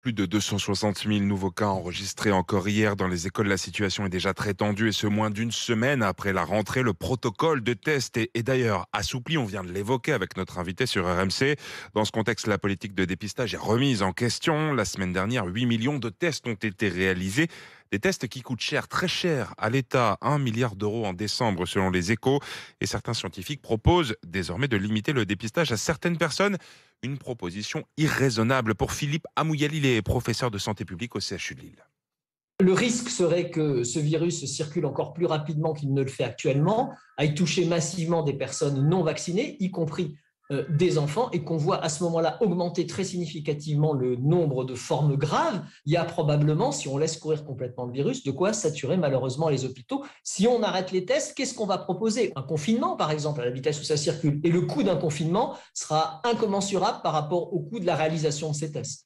Plus de 260 000 nouveaux cas enregistrés encore hier dans les écoles. La situation est déjà très tendue et ce moins d'une semaine après la rentrée, le protocole de test est, d'ailleurs assoupli. On vient de l'évoquer avec notre invité sur RMC. Dans ce contexte, la politique de dépistage est remise en question. La semaine dernière, 8 millions de tests ont été réalisés. Des tests qui coûtent cher, très cher à l'État, 1 milliard d'euros en décembre selon les échos. Et certains scientifiques proposent désormais de limiter le dépistage à certaines personnes une proposition irraisonnable. Pour Philippe amouyali les professeurs de santé publique au CHU de Lille. Le risque serait que ce virus circule encore plus rapidement qu'il ne le fait actuellement, aille toucher massivement des personnes non vaccinées, y compris euh, des enfants et qu'on voit à ce moment-là augmenter très significativement le nombre de formes graves, il y a probablement, si on laisse courir complètement le virus, de quoi saturer malheureusement les hôpitaux. Si on arrête les tests, qu'est-ce qu'on va proposer Un confinement, par exemple, à la vitesse où ça circule. Et le coût d'un confinement sera incommensurable par rapport au coût de la réalisation de ces tests.